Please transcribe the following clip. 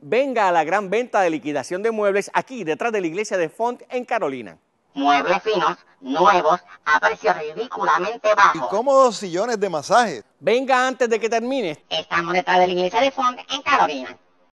venga a la gran venta de liquidación de muebles aquí detrás de la iglesia de Font en Carolina. Muebles finos, nuevos, a precios ridículamente bajos. Y cómodos sillones de masaje. Venga antes de que termine. Estamos detrás de la iglesia de Font en Carolina.